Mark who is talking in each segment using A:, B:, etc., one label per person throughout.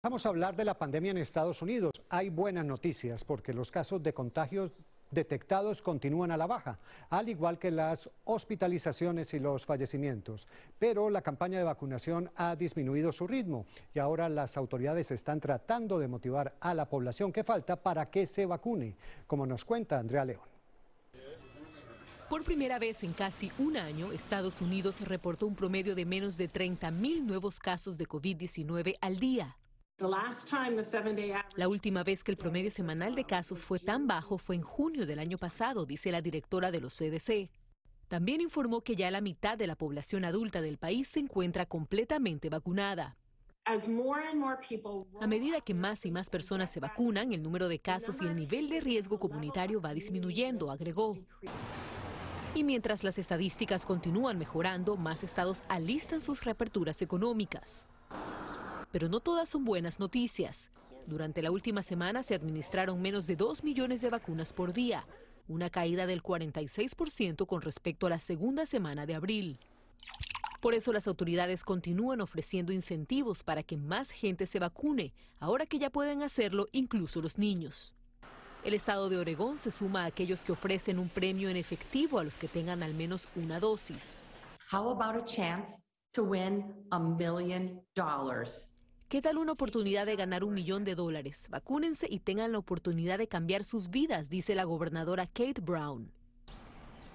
A: Vamos a hablar de la pandemia en Estados Unidos. Hay buenas noticias porque los casos de contagios detectados continúan a la baja, al igual que las hospitalizaciones y los fallecimientos. Pero la campaña de vacunación ha disminuido su ritmo y ahora las autoridades están tratando de motivar a la población que falta para que se vacune, como nos cuenta Andrea León.
B: Por primera vez en casi un año, Estados Unidos reportó un promedio de menos de 30.000 nuevos casos de COVID-19 al día. La última vez que el promedio semanal de casos fue tan bajo fue en junio del año pasado, dice la directora de los CDC. También informó que ya la mitad de la población adulta del país se encuentra completamente vacunada. A medida que más y más personas se vacunan, el número de casos y el nivel de riesgo comunitario va disminuyendo, agregó. Y mientras las estadísticas continúan mejorando, más estados alistan sus reaperturas económicas pero no todas son buenas noticias. Durante la última semana se administraron menos de 2 millones de vacunas por día, una caída del 46% con respecto a la segunda semana de abril. Por eso las autoridades continúan ofreciendo incentivos para que más gente se vacune, ahora que ya pueden hacerlo incluso los niños. El estado de Oregón se suma a aquellos que ofrecen un premio en efectivo a los que tengan al menos una dosis. How about a chance to win a million dollars? ¿Qué tal una oportunidad de ganar un millón de dólares? Vacúnense y tengan la oportunidad de cambiar sus vidas, dice la gobernadora Kate Brown.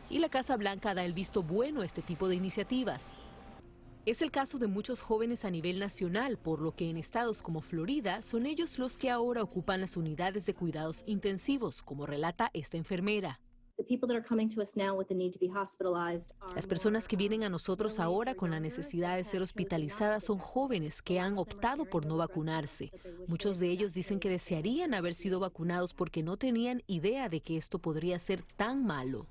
B: Y la Casa Blanca da el visto bueno a este tipo de iniciativas. Es el caso de muchos jóvenes a nivel nacional, por lo que en estados como Florida son ellos los que ahora ocupan las unidades de cuidados intensivos, como relata esta enfermera. Las personas que vienen a um, nosotros ahora con la necesidad de ser hospitalizadas son jóvenes que han optado por no vacunarse. Muchos de ellos dicen que desearían haber sido vacunados porque no tenían idea de que esto podría ser tan malo.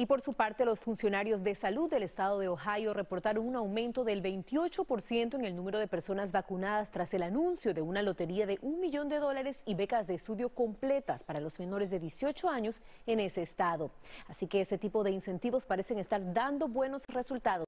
B: Y por su parte, los funcionarios de salud del estado de Ohio reportaron un aumento del 28% en el número de personas vacunadas tras el anuncio de una lotería de un millón de dólares y becas de estudio completas para los menores de 18 años en ese estado. Así que ese tipo de incentivos parecen estar dando buenos resultados.